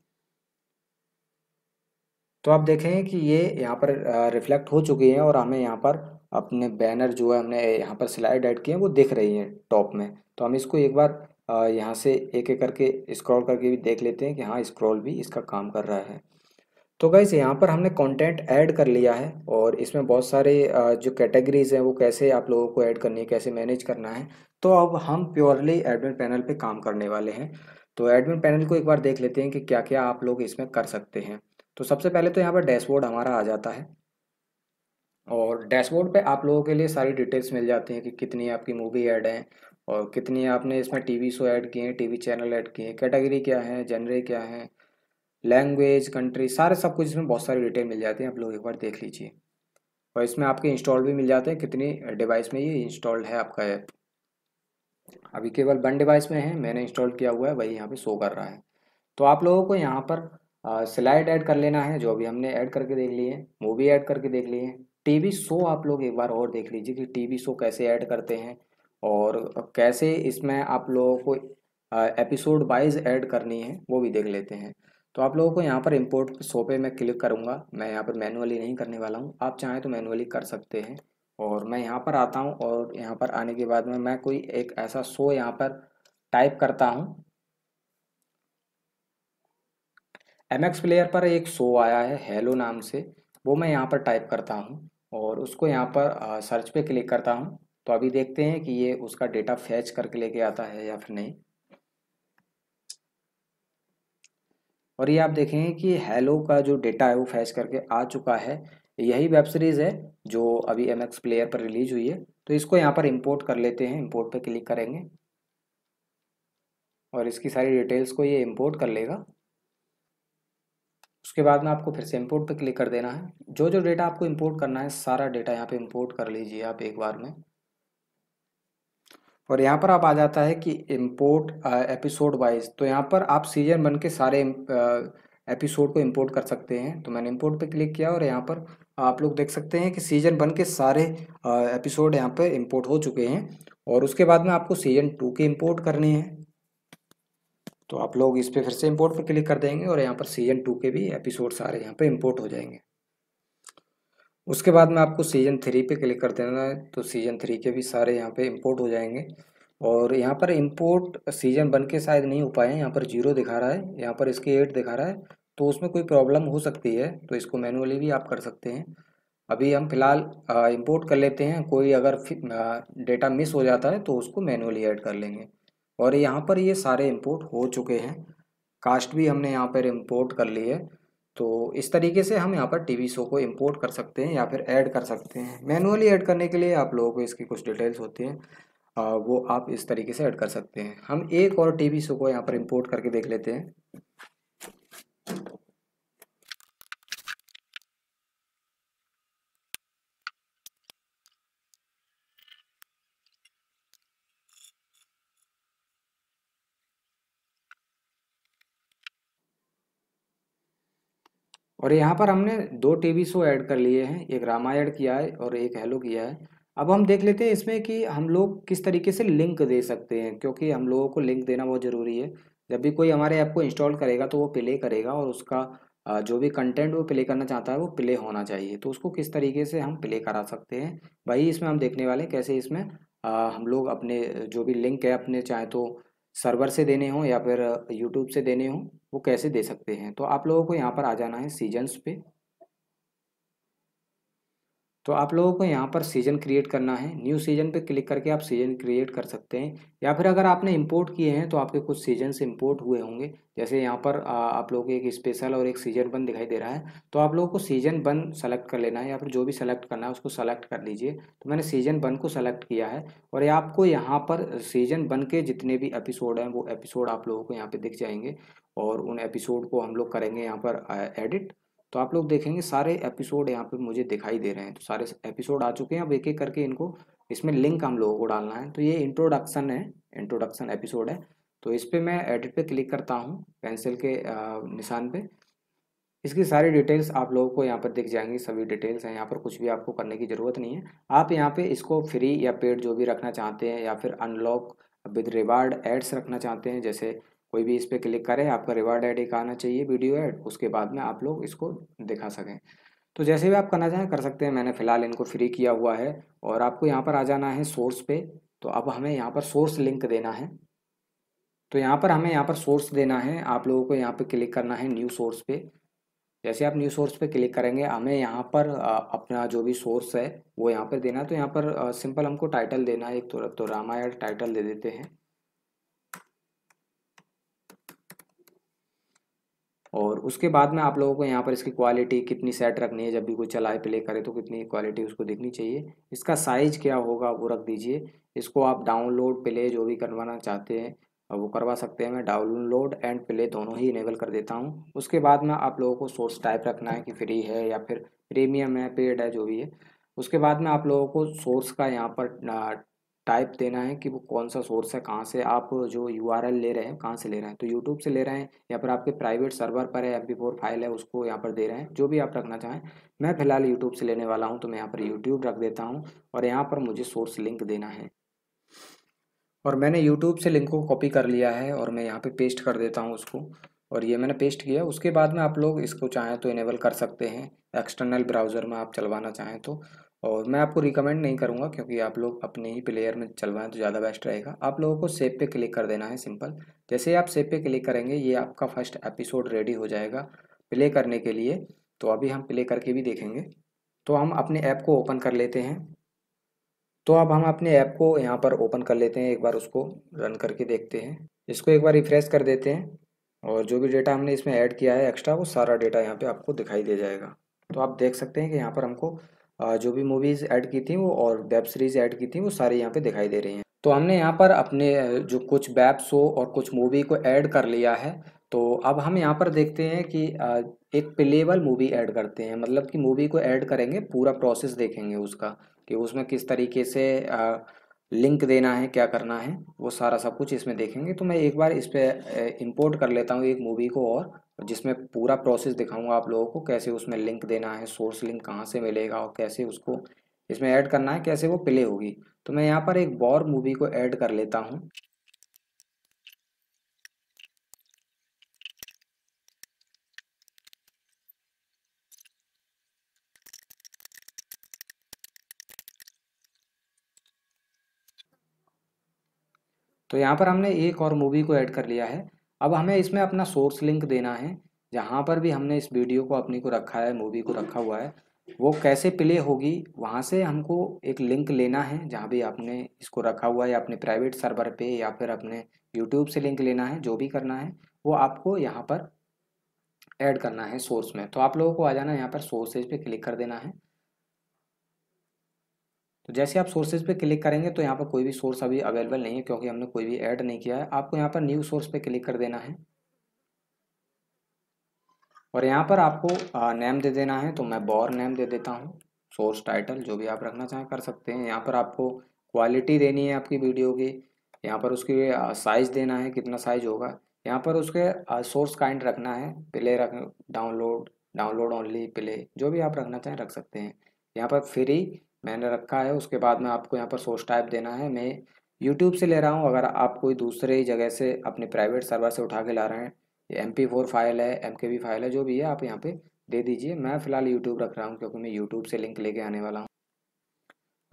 Speaker 1: तो आप देखें कि ये यहाँ पर रिफ्लेक्ट हो चुकी हैं और हमें यहाँ पर अपने बैनर जो है हमने यहाँ पर स्लाइड ऐड किए हैं वो दिख रही हैं टॉप में तो हम इसको एक बार यहाँ से एक एक करके स्क्रॉल करके भी देख लेते हैं कि हाँ स्क्रॉल भी इसका काम कर रहा है तो गाइज़ यहाँ पर हमने कंटेंट ऐड कर लिया है और इसमें बहुत सारे जो कैटेगरीज़ हैं वो कैसे आप लोगों को ऐड करनी है कैसे मैनेज करना है तो अब हम प्योरली एडमिन पैनल पे काम करने वाले हैं तो एडमिन पैनल को एक बार देख लेते हैं कि क्या क्या आप लोग इसमें कर सकते हैं तो सबसे पहले तो यहाँ पर डैशबोर्ड हमारा आ जाता है और डैशबोर्ड पे आप लोगों के लिए सारी डिटेल्स मिल जाती हैं कि कितनी आपकी मूवी ऐड हैं और कितनी आपने इसमें टीवी शो ऐड किए हैं टीवी चैनल ऐड किए हैं कैटेगरी क्या है जनरे क्या है लैंग्वेज कंट्री सारे सब कुछ इसमें बहुत सारी डिटेल मिल जाती है आप लोग एक बार देख लीजिए और इसमें आपके इंस्टॉल भी मिल जाते हैं कितनी डिवाइस में ये इंस्टॉल्ड है आपका ऐप अभी केवल वन डिवाइस में है मैंने इंस्टॉल किया हुआ है वही यहाँ पे शो कर रहा है तो आप लोगों को यहाँ पर स्लाइड ऐड कर लेना है जो अभी हमने ऐड करके देख ली है मूवी ऐड करके देख ली है टीवी शो आप लोग एक बार और देख लीजिए कि टीवी शो कैसे ऐड करते हैं और कैसे इसमें आप लोगों को एपिसोड वाइज ऐड करनी है वो भी देख लेते हैं तो आप लोगों को यहाँ पर इम्पोर्ट शो पे मैं क्लिक करूँगा मैं यहाँ पर मैनुअली नहीं करने वाला हूँ आप चाहें तो मैनुअली कर सकते हैं और मैं यहाँ पर आता हूँ और यहाँ पर आने के बाद में मैं कोई एक ऐसा शो यहाँ पर टाइप करता हूँ एम एक्स प्लेयर पर एक शो आया है हेलो नाम से वो मैं यहाँ पर टाइप करता हूँ और उसको यहाँ पर सर्च पे क्लिक करता हूँ तो अभी देखते हैं कि ये उसका डेटा फैच करके लेके आता है या फिर नहीं और ये आप देखेंगे कि हेलो का जो डेटा है वो फैच करके आ चुका है यही वेब सीरीज़ है जो अभी एम एक्स प्लेयर पर रिलीज हुई है तो इसको यहाँ पर इम्पोर्ट कर लेते हैं इम्पोर्ट पर क्लिक करेंगे और इसकी सारी डिटेल्स को ये इम्पोर्ट कर लेगा उसके बाद में आपको फिर से इम्पोर्ट पर क्लिक कर देना है जो जो डेटा आपको इम्पोर्ट करना है सारा डेटा यहाँ पे इम्पोर्ट कर लीजिए आप एक बार में और यहाँ पर आप आ जाता है कि इम्पोर्ट एपिसोड वाइज तो यहाँ पर आप सीजन बन के सारे एपिसोड को इम्पोर्ट कर सकते हैं तो मैंने इम्पोर्ट पर क्लिक किया और यहाँ पर आप लोग देख सकते हैं कि सीजन वन के सारे एपिसोड यहाँ पर इम्पोर्ट हो चुके हैं और उसके बाद में आपको सीजन टू के इम्पोर्ट करने हैं तो आप लोग इस पर फिर से इम्पोर्ट पर क्लिक कर देंगे और यहाँ पर सीजन टू के भी एपिसोड सारे यहाँ पर इम्पोर्ट हो जाएंगे उसके बाद में आपको सीजन थ्री पे क्लिक कर देना है तो सीजन थ्री के भी सारे यहाँ पे इम्पोर्ट हो जाएंगे और यहाँ पर इम्पोर्ट सीजन वन के शायद नहीं हो पाए हैं यहाँ पर जीरो दिखा रहा है यहाँ पर इसके एट दिखा रहा है तो उसमें कोई प्रॉब्लम हो सकती है तो इसको मैनुअली भी आप कर सकते हैं अभी हम फिलहाल इम्पोर्ट कर लेते हैं कोई अगर डेटा मिस हो जाता है तो उसको मैनुअली एड कर लेंगे और यहाँ पर ये सारे इम्पोर्ट हो चुके हैं कास्ट भी हमने यहाँ पर इम्पोर्ट कर ली है तो इस तरीके से हम यहाँ पर टीवी शो को इम्पोर्ट कर सकते हैं या फिर ऐड कर सकते हैं मैनुअली ऐड करने के लिए आप लोगों को इसकी कुछ डिटेल्स होती हैं वो आप इस तरीके से ऐड कर सकते हैं हम एक और टीवी शो को यहाँ पर इम्पोर्ट करके देख लेते हैं और यहाँ पर हमने दो टीवी शो ऐड कर लिए हैं एक रामा ऐड किया है और एक हेलो किया है अब हम देख लेते हैं इसमें कि हम लोग किस तरीके से लिंक दे सकते हैं क्योंकि हम लोगों को लिंक देना बहुत ज़रूरी है जब भी कोई हमारे ऐप को इंस्टॉल करेगा तो वो प्ले करेगा और उसका जो भी कंटेंट वो प्ले करना चाहता है वो प्ले होना चाहिए तो उसको किस तरीके से हम प्ले करा सकते हैं भाई इसमें हम देखने वाले हैं कैसे इसमें हम लोग अपने जो भी लिंक है अपने चाहे तो सर्वर से देने हों या फिर यूट्यूब से देने हों वो कैसे दे सकते हैं तो आप लोगों को यहाँ पर आ जाना है सीजन्स पे तो आप लोगों को यहाँ पर सीजन क्रिएट करना है न्यू सीजन पे क्लिक करके आप सीजन क्रिएट कर सकते हैं या फिर अगर आपने इंपोर्ट किए हैं तो आपके कुछ सीजन से इम्पोर्ट हुए होंगे जैसे यहाँ पर आप लोगों को एक स्पेशल और एक सीजन वन दिखाई दे रहा है तो आप लोगों को सीजन वन सेलेक्ट कर लेना है या फिर जो भी सेलेक्ट करना है उसको सेलेक्ट कर लीजिए तो मैंने सीजन वन को सेलेक्ट किया है और ये आपको यहाँ पर सीजन वन के जितने भी एपिसोड हैं वो एपिसोड आप लोगों को यहाँ पर दिख जाएंगे और उन एपिसोड को हम लोग करेंगे यहाँ पर एडिट तो आप लोग देखेंगे सारे एपिसोड यहाँ पे मुझे दिखाई दे रहे हैं तो सारे एपिसोड आ चुके हैं अब एक एक करके इनको इसमें लिंक हम लोगों को डालना है तो ये इंट्रोडक्शन है इंट्रोडक्शन एपिसोड है तो इस पर मैं एडिट पे क्लिक करता हूँ पेंसिल के निशान पे इसकी सारी डिटेल्स आप लोगों को यहाँ पर दिख जाएंगी सभी डिटेल्स हैं यहाँ पर कुछ भी आपको करने की ज़रूरत नहीं है आप यहाँ पे इसको फ्री या पेड जो भी रखना चाहते हैं या फिर अनलॉक विद रिवार्ड एड्स रखना चाहते हैं जैसे कोई भी इस पर क्लिक करे आपका रिवार्ड आई का आना चाहिए वीडियो ऐड उसके बाद में आप लोग इसको दिखा सकें तो जैसे भी आप करना चाहें कर सकते हैं मैंने फ़िलहाल इनको फ्री किया हुआ है और आपको यहाँ पर आ जाना है सोर्स पे तो अब हमें यहाँ पर सोर्स लिंक देना है तो यहाँ पर हमें यहाँ पर सोर्स देना है आप लोगों को यहाँ पर क्लिक करना है न्यू सोर्स पे जैसे आप न्यू सोर्स पे क्लिक करेंगे हमें यहाँ पर अपना जो भी सोर्स है वो यहाँ पर देना है तो यहाँ पर सिंपल हमको टाइटल देना है एक तो, तो रामायण टाइटल दे देते हैं और उसके बाद में आप लोगों को यहाँ पर इसकी क्वालिटी कितनी सेट रखनी है जब भी कोई चलाए प्ले करे तो कितनी क्वालिटी उसको देखनी चाहिए इसका साइज़ क्या होगा वो रख दीजिए इसको आप डाउनलोड प्ले जो भी करवाना चाहते हैं वो करवा सकते हैं मैं डाउनलोड एंड प्ले दोनों ही इनेबल कर देता हूँ उसके बाद में आप लोगों को सोर्स टाइप रखना है कि फ्री है या फिर प्रीमियम है पेड है जो भी है उसके बाद में आप लोगों को सोर्स का यहाँ पर टाइप देना है कि वो कौन सा सोर्स है कहाँ से आप जो यू ले रहे हैं कहाँ से ले रहे हैं तो यूट्यूब से ले रहे हैं या फिर आपके प्राइवेट सर्वर पर है एफ फाइल है उसको यहाँ पर दे रहे हैं जो भी आप रखना चाहें मैं फिलहाल यूट्यूब से लेने वाला हूँ तो मैं यहाँ पर यूट्यूब रख देता हूँ और यहाँ पर मुझे सोर्स लिंक देना है और मैंने यूट्यूब से लिंक को कॉपी कर लिया है और मैं यहाँ पर पे पेस्ट कर देता हूँ उसको और ये मैंने पेस्ट किया उसके बाद में आप लोग इसको चाहें तो इनेबल कर सकते हैं एक्सटर्नल ब्राउज़र में आप चलवाना चाहें तो और मैं आपको रिकमेंड नहीं करूँगा क्योंकि आप लोग अपने ही प्लेयर में चलवाएं तो ज़्यादा बेस्ट रहेगा आप लोगों को सेब पे क्लिक कर देना है सिंपल जैसे ही आप सेब पे क्लिक करेंगे ये आपका फर्स्ट एपिसोड रेडी हो जाएगा प्ले करने के लिए तो अभी हम प्ले करके भी देखेंगे तो हम अपने ऐप को ओपन कर लेते हैं तो अब हम अपने ऐप को यहाँ पर ओपन कर लेते हैं एक बार उसको रन करके देखते हैं इसको एक बार रिफ्रेश कर देते हैं और जो भी डेटा हमने इसमें ऐड किया है एक्स्ट्रा वो सारा डेटा यहाँ पे आपको दिखाई दे जाएगा तो आप देख सकते हैं कि यहाँ पर हमको जो भी मूवीज़ ऐड की थी वो और वेब सीरीज़ ऐड की थी वो सारे यहाँ पे दिखाई दे रही हैं तो हमने यहाँ पर अपने जो कुछ वेब शो और कुछ मूवी को ऐड कर लिया है तो अब हम यहाँ पर देखते हैं कि एक प्लेबल मूवी ऐड करते हैं मतलब कि मूवी को ऐड करेंगे पूरा प्रोसेस देखेंगे उसका कि उसमें किस तरीके से लिंक देना है क्या करना है वो सारा सब कुछ इसमें देखेंगे तो मैं एक बार इस पर इम्पोर्ट कर लेता हूँ एक मूवी को और जिसमें पूरा प्रोसेस दिखाऊंगा आप लोगों को कैसे उसमें लिंक देना है सोर्स लिंक कहाँ से मिलेगा और कैसे उसको इसमें ऐड करना है कैसे वो प्ले होगी तो मैं यहाँ पर एक बॉर मूवी को ऐड कर लेता हूँ तो यहाँ पर हमने एक और मूवी को ऐड कर लिया है अब हमें इसमें अपना सोर्स लिंक देना है जहाँ पर भी हमने इस वीडियो को अपनी को रखा है मूवी को रखा हुआ है वो कैसे प्ले होगी वहाँ से हमको एक लिंक लेना है जहाँ भी आपने इसको रखा हुआ है या अपने प्राइवेट सर्वर पे या फिर अपने यूट्यूब से लिंक लेना है जो भी करना है वो आपको यहाँ पर ऐड करना है सोर्स में तो आप लोगों को आ जाना है यहाँ पर सोर्सेज पे क्लिक कर देना है तो जैसे आप सोर्सेज पे क्लिक करेंगे तो यहाँ पर कोई भी सोर्स अभी अवेलेबल नहीं है क्योंकि हमने कोई भी ऐड नहीं किया है आपको यहाँ पर न्यू सोर्स पे क्लिक कर देना है और यहाँ पर आपको नेम दे देना है तो मैं बॉर नेम दे देता हूँ सोर्स टाइटल जो भी आप रखना चाहें कर सकते हैं यहाँ पर आपको क्वालिटी देनी है आपकी वीडियो की यहाँ पर उसकी साइज़ देना है कितना साइज़ होगा यहाँ पर उसके सोर्स काइंड रखना है प्ले रख डाउनलोड डाउनलोड ओनली प्ले जो भी आप रखना चाहें रख सकते हैं यहाँ पर फ्री मैंने रखा है उसके बाद में आपको यहाँ पर सोर्स टाइप देना है मैं यूट्यूब से ले रहा हूँ अगर आप कोई दूसरे जगह से अपने प्राइवेट सर्वर से उठा के ला रहे हैं ये एम फाइल है एम फाइल है जो भी है आप यहाँ पे दे दीजिए मैं फ़िलहाल यूट्यूब रख रहा हूँ क्योंकि मैं यूट्यूब से लिंक लेके आने वाला हूँ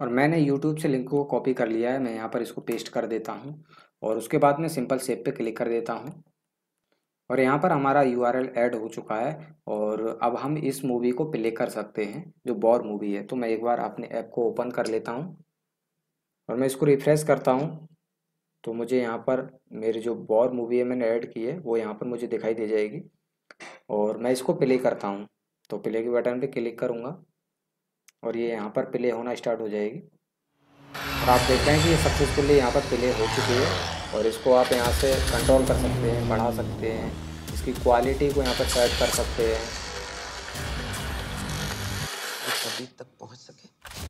Speaker 1: और मैंने यूट्यूब से लिंक को कॉपी कर लिया है मैं यहाँ पर इसको पेस्ट कर देता हूँ और उसके बाद में सिंपल सेप पे क्लिक कर देता हूँ और यहाँ पर हमारा यू आर एल ऐड हो चुका है और अब हम इस मूवी को प्ले कर सकते हैं जो बॉर मूवी है तो मैं एक बार अपने ऐप को ओपन कर लेता हूँ और मैं इसको रिफ्रेश करता हूँ तो मुझे यहाँ पर मेरी जो बॉर मूवी है मैंने ऐड की है वो यहाँ पर मुझे दिखाई दे जाएगी और मैं इसको प्ले करता हूँ तो प्ले के बटन पर क्लिक करूँगा और ये यहाँ पर प्ले होना स्टार्ट हो जाएगी और आप देखते हैं कि ये सक्सेसफुली यहाँ पर प्ले हो चुकी है और इसको आप यहाँ से कंट्रोल कर सकते हैं बढ़ा सकते हैं इसकी क्वालिटी को यहाँ पर सेट कर सकते हैं सभी तक पहुँच सके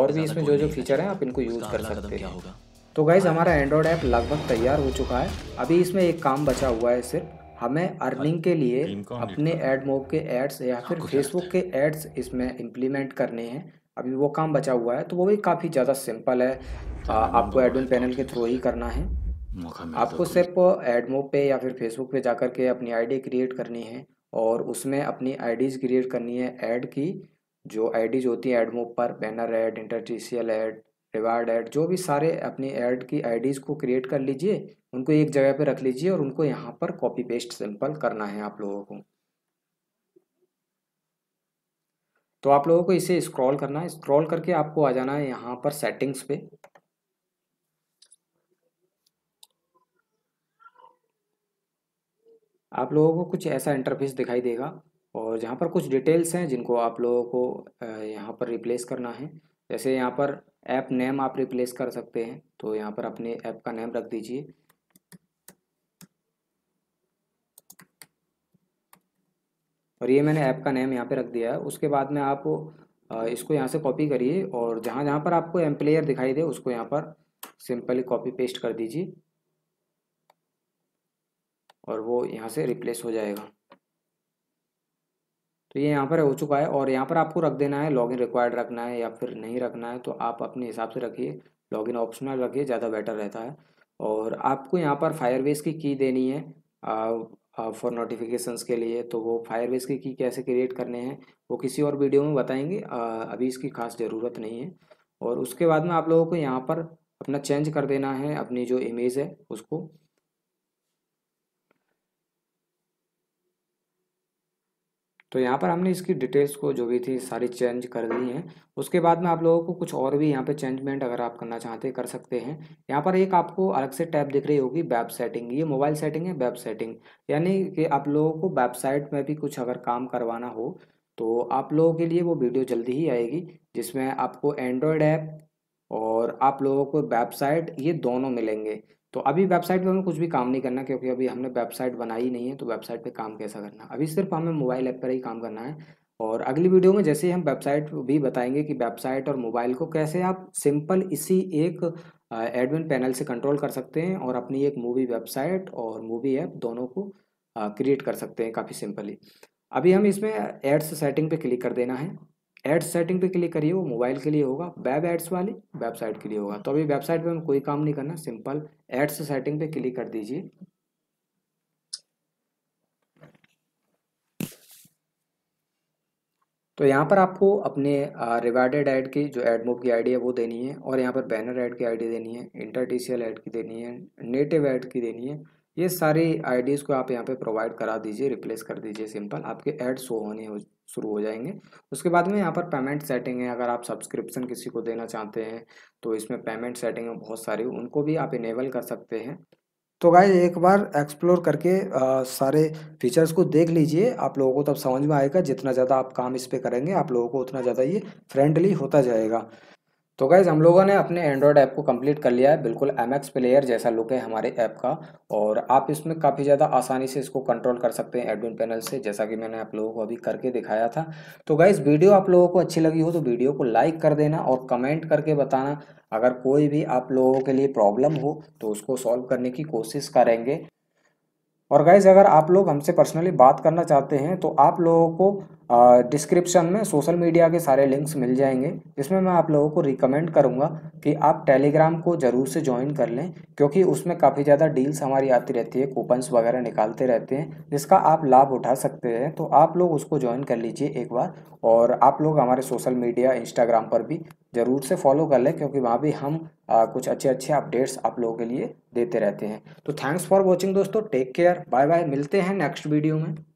Speaker 1: और भी इसमें जो जो फीचर हैं आप इनको यूज़ कर सकते हैं तो गाइज़ हमारा एंड्रॉयड ऐप लगभग तैयार हो चुका है अभी इसमें एक काम बचा हुआ है सिर्फ हमें अर्निंग के लिए अपने एडमोब के एड्स या हाँ, फिर फेसबुक के एड्स इसमें इम्प्लीमेंट करने हैं अभी वो काम बचा हुआ है तो वो भी काफ़ी ज़्यादा सिंपल है हाँ, आ, हाँ, आपको एडमिन हाँ, पैनल के थ्रू ही करना है आपको सिर्फ एडमो पे या फिर फेसबुक पे जाकर के अपनी आईडी क्रिएट करनी है और उसमें अपनी आईडीज क्रिएट करनी है ऐड की जो आईडीज होती है एडमो पर banner ad interstitial ad reward ad जो भी सारे अपनी ऐड की आईडीज़ को क्रिएट कर लीजिए उनको एक जगह पर रख लीजिए और उनको यहाँ पर कॉपी पेस्ट सिंपल करना है आप लोगों को तो आप लोगों को इसे स्क्रॉल करना है स्क्रॉल करके आपको आ जाना है यहाँ पर सेटिंग्स पे आप लोगों को कुछ ऐसा इंटरफेस दिखाई देगा और जहाँ पर कुछ डिटेल्स हैं जिनको आप लोगों को यहाँ पर रिप्लेस करना है जैसे यहाँ पर ऐप नेम आप रिप्लेस कर सकते हैं तो यहाँ पर अपने ऐप का नेम रख दीजिए और ये मैंने ऐप का नेम यहाँ पे रख दिया है उसके बाद में आप इसको यहाँ से कॉपी करिए और जहाँ जहाँ पर आपको एम प्लेयर दिखाई दे उसको यहाँ पर सिंपली कॉपी पेस्ट कर दीजिए और वो यहाँ से रिप्लेस हो जाएगा तो ये यहाँ पर हो चुका है और यहाँ पर आपको रख देना है लॉगिन रिक्वायर्ड रखना है या फिर नहीं रखना है तो आप अपने हिसाब से रखिए लॉगिन ऑप्शनल रखिए ज़्यादा बेटर रहता है और आपको यहाँ पर फायरबेस की की देनी है फॉर नोटिफिकेशंस के लिए तो वो फायरबेस की की कैसे क्रिएट करने हैं वो किसी और वीडियो में बताएंगे अभी इसकी खास ज़रूरत नहीं है और उसके बाद में आप लोगों को यहाँ पर अपना चेंज कर देना है अपनी जो इमेज है उसको तो यहाँ पर हमने इसकी डिटेल्स को जो भी थी सारी चेंज कर दी हैं उसके बाद में आप लोगों को कुछ और भी यहाँ पे चेंजमेंट अगर आप करना चाहते कर सकते हैं यहाँ पर एक आपको अलग से टैब दिख रही होगी वेब सेटिंग ये मोबाइल सेटिंग है वेब सेटिंग यानी कि आप लोगों को वेबसाइट में भी कुछ अगर काम करवाना हो तो आप लोगों के लिए वो वीडियो जल्दी ही आएगी जिसमें आपको एंड्रॉयड ऐप और आप लोगों को वेबसाइट ये दोनों मिलेंगे तो अभी वेबसाइट पे तो हमें कुछ भी काम नहीं करना क्योंकि अभी हमने वेबसाइट बनाई नहीं है तो वेबसाइट पे काम कैसा करना अभी सिर्फ हमें मोबाइल ऐप पर ही काम करना है और अगली वीडियो में जैसे ही हम वेबसाइट भी बताएंगे कि वेबसाइट और मोबाइल को कैसे आप सिंपल इसी एक एडमिन पैनल से कंट्रोल कर सकते हैं और अपनी एक मूवी वेबसाइट और मूवी ऐप दोनों को क्रिएट कर सकते हैं काफ़ी सिंपली अभी हम इसमें एड्स सेटिंग पे क्लिक कर देना है एड सेटिंग पे क्लिक करिए वो मोबाइल के लिए होगा वेब एड्स वाली वेबसाइट के लिए होगा तो अभी वेबसाइट पे हम कोई काम नहीं करना सिंपल एड्स सेटिंग पे क्लिक कर दीजिए तो यहाँ पर आपको अपने रिवार्डेड ऐड की जो एड मूव की आईडी है वो देनी है और यहाँ पर बैनर ऐड की आईडी देनी है इंटरटीसीएल ऐड की देनी है नेटिव ऐड की देनी है ये सारी आईडीज़ को आप यहाँ पे प्रोवाइड करा दीजिए रिप्लेस कर दीजिए सिंपल आपके ऐड शो होने हो शुरू हो जाएंगे उसके बाद में यहाँ पर पेमेंट सेटिंग है अगर आप सब्सक्रिप्शन किसी को देना चाहते हैं तो इसमें पेमेंट सेटिंग है बहुत सारी उनको भी आप इनेबल कर सकते हैं तो गाय एक बार एक्सप्लोर करके आ, सारे फीचर्स को देख लीजिए आप लोगों को तब समझ में आएगा जितना ज़्यादा आप काम इस पर करेंगे आप लोगों को उतना ज़्यादा ये फ्रेंडली होता जाएगा तो गैज़ हम लोगों ने अपने एंड्रॉयड ऐप को कंप्लीट कर लिया है बिल्कुल एम एक्स प्लेयर जैसा लुक है हमारे ऐप का और आप इसमें काफ़ी ज़्यादा आसानी से इसको कंट्रोल कर सकते हैं एडमिन पैनल से जैसा कि मैंने आप लोगों को अभी करके दिखाया था तो गैज़ वीडियो आप लोगों को अच्छी लगी हो तो वीडियो को लाइक कर देना और कमेंट करके बताना अगर कोई भी आप लोगों के लिए प्रॉब्लम हो तो उसको सॉल्व करने की कोशिश करेंगे और गाइज़ अगर आप लोग हमसे पर्सनली बात करना चाहते हैं तो आप लोगों को डिस्क्रिप्शन में सोशल मीडिया के सारे लिंक्स मिल जाएंगे इसमें मैं आप लोगों को रिकमेंड करूँगा कि आप टेलीग्राम को ज़रूर से ज्वाइन कर लें क्योंकि उसमें काफ़ी ज़्यादा डील्स हमारी आती रहती है कूपन्स वगैरह निकालते रहते हैं जिसका आप लाभ उठा सकते हैं तो आप लोग उसको ज्वाइन कर लीजिए एक बार और आप लोग हमारे सोशल मीडिया इंस्टाग्राम पर भी ज़रूर से फॉलो कर लें क्योंकि वहाँ भी हम आ, कुछ अच्छे अच्छे अपडेट्स आप लोगों के लिए देते रहते हैं तो थैंक्स फॉर वॉचिंग दोस्तों टेक केयर बाय बाय मिलते हैं नेक्स्ट वीडियो में